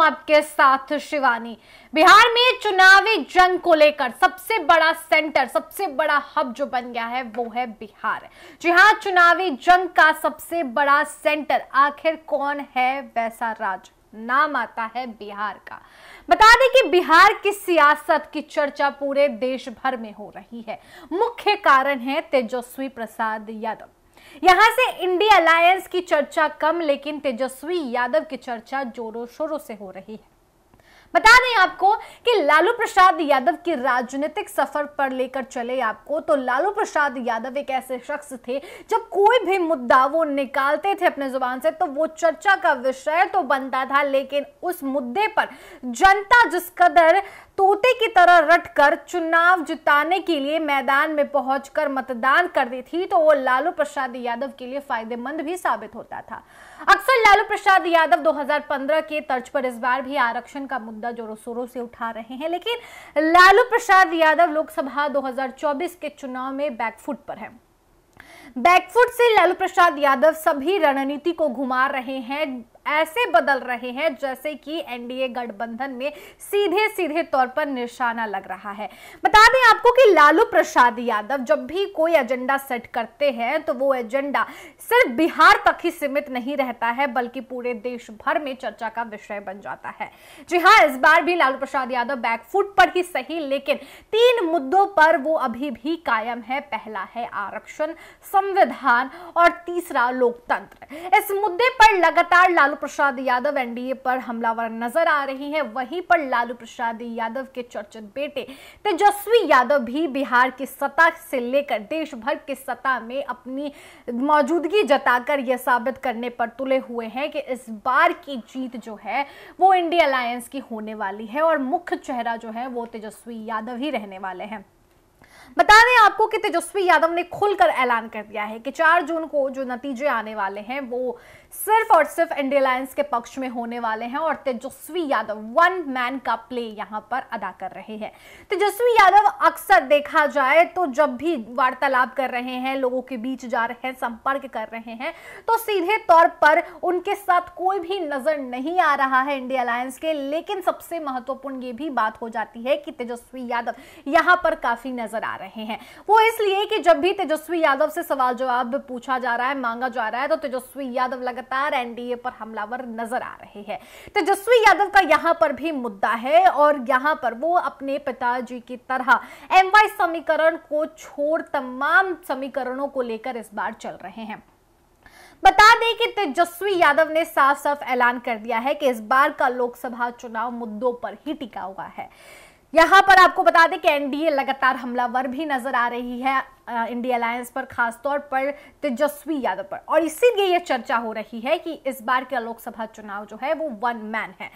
हूं आपके साथ शिवानी बिहार में चुनावी जंग को लेकर सबसे बड़ा सेंटर सबसे बड़ा हब जो बन गया है वो है बिहार जी हाँ चुनावी जंग का सबसे बड़ा सेंटर आखिर कौन है वैसा राज्य नाम आता है बिहार का बता दें कि बिहार की सियासत की चर्चा पूरे देश भर में हो रही है मुख्य कारण है तेजस्वी प्रसाद यादव यहां से इंडिया अलायंस की चर्चा कम लेकिन तेजस्वी यादव की चर्चा जोरों शोरों से हो रही है बता दें आपको कि लालू प्रसाद यादव की राजनीतिक सफर पर लेकर चले आपको तो लालू प्रसाद यादव एक ऐसे शख्स थे जब कोई भी मुद्दा वो निकालते थे अपने जुबान से तो वो चर्चा का विषय तो बनता था लेकिन उस मुद्दे पर जनता जिस कदर तोते की तरह रटकर चुनाव जिताने के लिए मैदान में पहुंचकर मतदान करती थी तो वो लालू प्रसाद यादव के लिए फायदेमंद भी साबित होता था अक्सर लालू प्रसाद यादव 2015 के तर्ज पर इस बार भी आरक्षण का मुद्दा जोरों शोरों से उठा रहे हैं लेकिन लालू प्रसाद यादव लोकसभा 2024 के चुनाव में बैकफुट पर है बैकफुट से लालू प्रसाद यादव सभी रणनीति को घुमा रहे हैं ऐसे बदल रहे हैं जैसे कि एनडीए गठबंधन में सीधे सीधे तौर पर निशाना लग रहा है बता दें आपको कि लालू प्रसाद यादव जब भी कोई एजेंडा सेट करते हैं तो वो एजेंडा सिर्फ बिहार तक ही सीमित नहीं रहता है बल्कि पूरे देश भर में चर्चा का विषय बन जाता है जी हाँ इस बार भी लालू प्रसाद यादव बैकफुट पर ही सही लेकिन तीन मुद्दों पर वो अभी भी कायम है पहला है आरक्षण संविधान और तीसरा लोकतंत्र इस मुद्दे पर लगातार लालू लालू प्रसाद यादव एनडीए पर हमलावर नजर आ रही हैं वहीं पर लालू प्रसाद यादव के चर्चित बेटे तेजस्वी यादव भी बिहार की सत्ता से लेकर देश भर की सत्ता में अपनी मौजूदगी जताकर यह साबित करने पर तुले हुए हैं कि इस बार की जीत जो है वो इंडिया अलायंस की होने वाली है और मुख्य चेहरा जो है वो तेजस्वी यादव ही रहने वाले हैं बता दें आपको कि तेजस्वी यादव ने खुलकर ऐलान कर दिया है कि 4 जून को जो नतीजे आने वाले हैं वो सिर्फ और सिर्फ इंडिया अलायंस के पक्ष में होने वाले हैं और तेजस्वी यादव वन मैन का प्ले यहाँ पर अदा कर रहे हैं तेजस्वी यादव अक्सर देखा जाए तो जब भी वार्तालाप कर रहे हैं लोगों के बीच जा रहे हैं संपर्क कर रहे हैं तो सीधे तौर पर उनके साथ कोई भी नजर नहीं आ रहा है इंडिया अलायंस के लेकिन सबसे महत्वपूर्ण ये भी बात हो जाती है कि तेजस्वी यादव यहां पर काफी नजर आ रहे हैं वो इसलिए कि जब भी तेजस्वी यादव से सवाल जवाब पूछा जा रहा है मांगा जा रहा है तो तेजस्वी यादव लगातार एनडीए पर हमलावर नजर आ रहे हैं तेजस्वी यादव का यहां पर भी मुद्दा है और यहां पर वो अपने पिताजी की तरह एम समीकरण को छोड़ तमाम समीकरणों को लेकर इस बार चल रहे हैं बता दें कि तेजस्वी यादव ने साफ साफ ऐलान कर दिया है कि इस बार का लोकसभा चुनाव मुद्दों पर ही टिका हुआ है यहां पर आपको बता दें कि एनडीए लगातार हमलावर भी नजर आ रही है इंडिया अलायंस पर खासतौर पर तेजस्वी यादव पर और इसीलिए यह चर्चा हो रही है कि इस बार का लोकसभा चुनाव जो है वो वन मैन है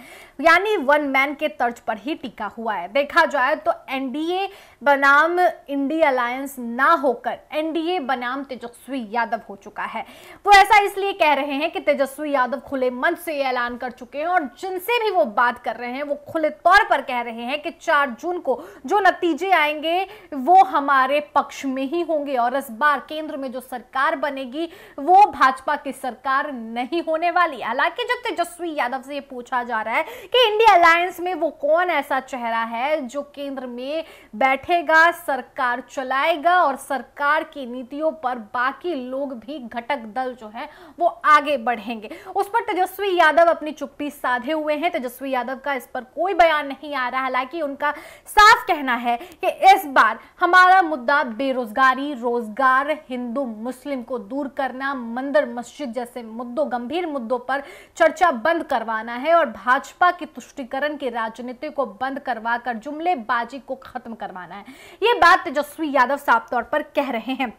यानी वन मैन के तर्ज पर ही टिका हुआ है देखा जाए तो एनडीए बनाम इंडिया अलायंस ना होकर एनडीए बनाम तेजस्वी यादव हो चुका है वो ऐसा इसलिए कह रहे हैं कि तेजस्वी यादव खुले मंच से ऐलान कर चुके हैं और जिनसे भी वो बात कर रहे हैं वो खुले तौर पर कह रहे हैं कि चार जून को जो नतीजे आएंगे वो हमारे पक्ष में ही नहीं होंगे और इस बार केंद्र में जो सरकार बनेगी वो भाजपा की सरकार नहीं होने वाली हालांकि जब तेजस्वी यादव से ये पूछा जा रहा है कि इंडिया अलायंस में वो कौन ऐसा चेहरा है जो केंद्र में बैठेगा सरकार चलाएगा और सरकार की नीतियों पर बाकी लोग भी घटक दल जो है वो आगे बढ़ेंगे उस पर तेजस्वी यादव अपनी चुप्पी साधे हुए हैं तेजस्वी यादव का इस पर कोई बयान नहीं आ रहा हालांकि उनका साफ कहना है कि इस बार हमारा मुद्दा बेरोजगार बेरोजगारी रोजगार हिंदू मुस्लिम को दूर करना मंदिर मस्जिद जैसे मुद्दों गंभीर मुद्दों पर चर्चा बंद करवाना है और भाजपा की तुष्टिकरण की राजनीति को बंद करवाकर जुमलेबाजी को खत्म करवाना है ये बात तेजस्वी यादव साफ तौर पर कह रहे हैं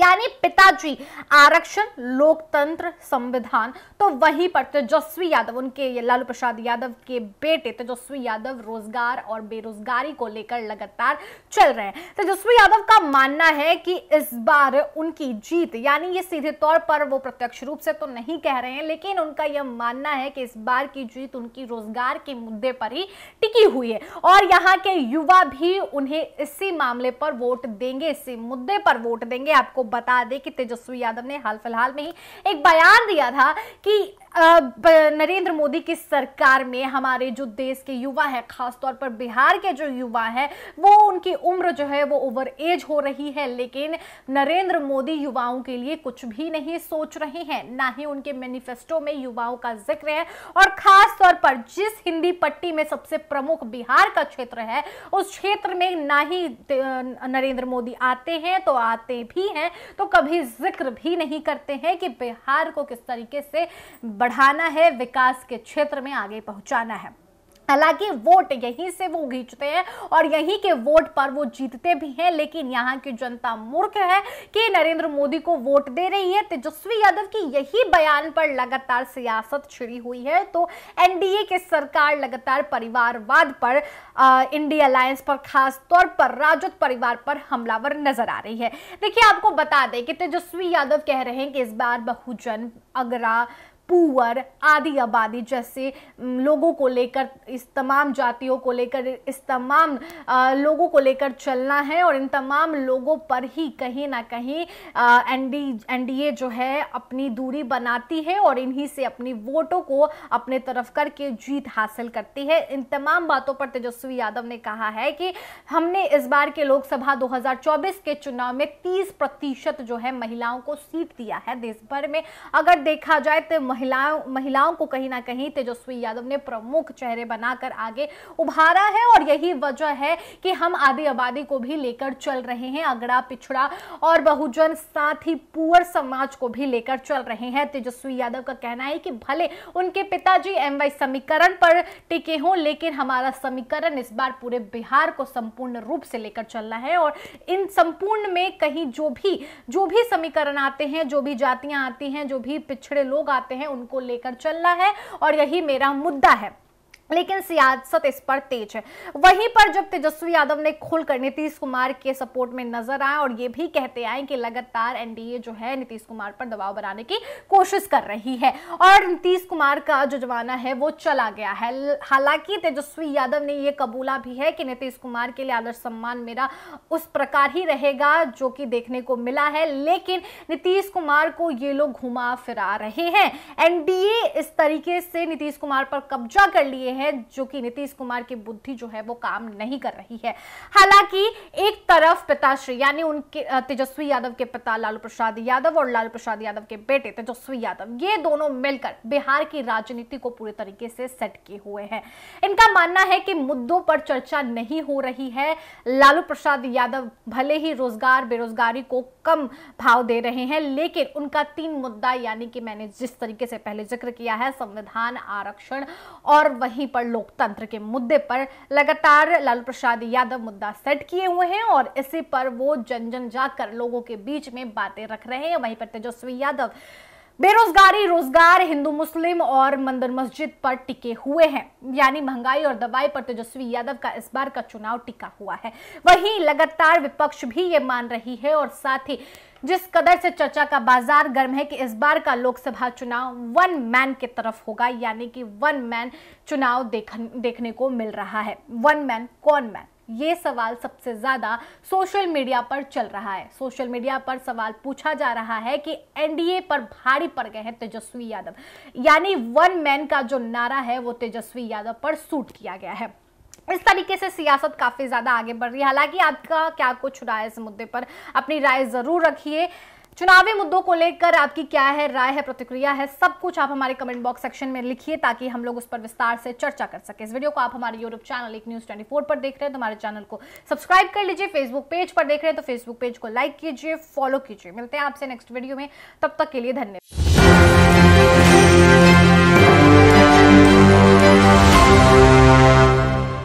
यानी पिताजी आरक्षण लोकतंत्र संविधान तो वहीं पर तेजस्वी यादव उनके लालू प्रसाद यादव के बेटे तेजस्वी यादव रोजगार और बेरोजगारी को लेकर लगातार चल रहे हैं तेजस्वी यादव का मानना है कि इस बार उनकी जीत यानी ये सीधे तौर पर वो प्रत्यक्ष रूप से तो नहीं कह रहे हैं लेकिन उनका यह मानना है कि इस बार की जीत उनकी रोजगार के मुद्दे पर ही टिकी हुई है और यहाँ के युवा भी उन्हें इसी मामले पर वोट देंगे इसी मुद्दे पर वोट देंगे आपको आपको बता दें कि तेजस्वी यादव ने हाल फिलहाल में ही एक बयान दिया था कि नरेंद्र मोदी की सरकार में हमारे जो देश के युवा हैं खासतौर पर बिहार के जो युवा हैं वो उनकी उम्र जो है वो ओवर एज हो रही है लेकिन नरेंद्र मोदी युवाओं के लिए कुछ भी नहीं सोच रहे हैं ना ही उनके मैनिफेस्टो में युवाओं का जिक्र है और खास तौर पर जिस हिंदी पट्टी में सबसे प्रमुख बिहार का क्षेत्र है उस क्षेत्र में ना ही नरेंद्र मोदी आते हैं तो आते भी हैं तो कभी जिक्र भी नहीं करते हैं कि बिहार को किस तरीके से बढ़ाना है विकास के क्षेत्र में आगे पहुंचाना है हालांकि वोट यहीं से वो खींचते हैं और यहीं के वोट पर वो जीतते भी हैं लेकिन यहाँ की जनता मूर्ख है कि नरेंद्र मोदी को वोट दे रही है तेजस्वी यादव की यही बयान पर लगातार सियासत छिड़ी हुई है तो एनडीए की सरकार लगातार परिवारवाद पर इंडिया अलायंस पर खास तौर पर राजद परिवार पर हमलावर नजर आ रही है देखिए आपको बता दें कि तेजस्वी यादव कह रहे हैं कि इस बार बहुजन अगरा पुअर आदि आबादी जैसे लोगों को लेकर इस तमाम जातियों को लेकर इस तमाम लोगों को लेकर चलना है और इन तमाम लोगों पर ही कहीं ना कहीं एनडी एनडीए जो है अपनी दूरी बनाती है और इन्हीं से अपनी वोटों को अपने तरफ करके जीत हासिल करती है इन तमाम बातों पर तेजस्वी यादव ने कहा है कि हमने इस बार के लोकसभा 2024 के चुनाव में 30 प्रतिशत जो है महिलाओं को सीट दिया है देश भर में अगर देखा जाए तो महिलाओं महिलाओं को कहीं ना कहीं तेजस्वी यादव ने प्रमुख चेहरे बनाकर आगे उभारा है और यही वजह है कि हम आदि आबादी को भी लेकर चल रहे हैं अगड़ा पिछड़ा और बहुजन साथ ही पुअर समाज को भी लेकर चल रहे हैं तेजस्वी यादव का कहना है कि भले उनके पिताजी एम वाई समीकरण पर टिके हों लेकिन हमारा समीकरण इस बार पूरे बिहार को संपूर्ण रूप से लेकर चलना है और इन संपूर्ण में कहीं जो भी जो भी समीकरण आते हैं जो भी जातियां आती हैं जो भी पिछड़े लोग आते हैं हैं उनको लेकर चलना है और यही मेरा मुद्दा है लेकिन सियासत इस पर तेज है वहीं पर जब तेजस्वी यादव ने खुलकर नीतीश कुमार के सपोर्ट में नजर आए और ये भी कहते आए कि लगातार एनडीए जो है नीतीश कुमार पर दबाव बनाने की कोशिश कर रही है और नीतीश कुमार का जो जमाना है वो चला गया है हालांकि तेजस्वी यादव ने यह कबूला भी है कि नीतीश कुमार के लिए आदर्श सम्मान मेरा उस प्रकार ही रहेगा जो कि देखने को मिला है लेकिन नीतीश कुमार को ये लोग घुमा फिरा रहे हैं एनडीए इस तरीके से नीतीश कुमार पर कब्जा कर लिए हैं जो कि नीतीश कुमार की बुद्धि जो है वो काम नहीं कर रही है हालांकि एक तरफ पिताश्री यानी उनके तेजस्वी यादव के पिता लालू प्रसाद यादव और लालू प्रसाद यादव के बेटे तेजस्वी यादव ये दोनों मिलकर बिहार की राजनीति को पूरे तरीके से सेट किए हुए हैं इनका मानना है कि मुद्दों पर चर्चा नहीं हो रही है लालू प्रसाद यादव भले ही रोजगार बेरोजगारी को कम भाव दे रहे हैं लेकिन उनका तीन मुद्दा यानी कि मैंने जिस तरीके से पहले जिक्र किया है संविधान आरक्षण और वहीं पर लोकतंत्र के मुद्दे पर लगातार लालू प्रसाद यादव मुद्दा सेट किए हुए हैं और इसी पर वो जन जन जाकर लोगों के बीच में बातें रख रहे हैं वहीं पर तेजस्वी यादव बेरोजगारी रोजगार हिंदू मुस्लिम और मंदिर मस्जिद पर टिके हुए हैं यानी महंगाई और दवाई पर तेजस्वी यादव का इस बार का चुनाव टिका हुआ है वहीं लगातार विपक्ष भी ये मान रही है और साथ ही जिस कदर से चर्चा का बाजार गर्म है कि इस बार का लोकसभा चुनाव वन मैन की तरफ होगा यानी कि वन मैन चुनाव देखने को मिल रहा है वन मैन कौन मैन ये सवाल सबसे ज़्यादा सोशल मीडिया पर चल रहा है सोशल मीडिया पर सवाल पूछा जा रहा है कि एनडीए पर भारी पड़ गए हैं तेजस्वी यादव यानी वन मैन का जो नारा है वो तेजस्वी यादव पर सूट किया गया है इस तरीके से सियासत काफ़ी ज़्यादा आगे बढ़ रही है हालांकि आपका क्या कुछ राय इस मुद्दे पर अपनी राय ज़रूर रखिए चुनावी मुद्दों को लेकर आपकी क्या है राय है प्रतिक्रिया है सब कुछ आप हमारे कमेंट बॉक्स सेक्शन में लिखिए ताकि हम लोग उस पर विस्तार से चर्चा कर सके इस वीडियो को आप हमारे यूट्यूब चैनल एक न्यूज 24 पर देख रहे हैं तो हमारे चैनल को सब्सक्राइब कर लीजिए फेसबुक पेज पर देख रहे हैं तो फेसबुक पेज को लाइक कीजिए फॉलो कीजिए मिलते हैं आपसे नेक्स्ट वीडियो में तब तक के लिए धन्यवाद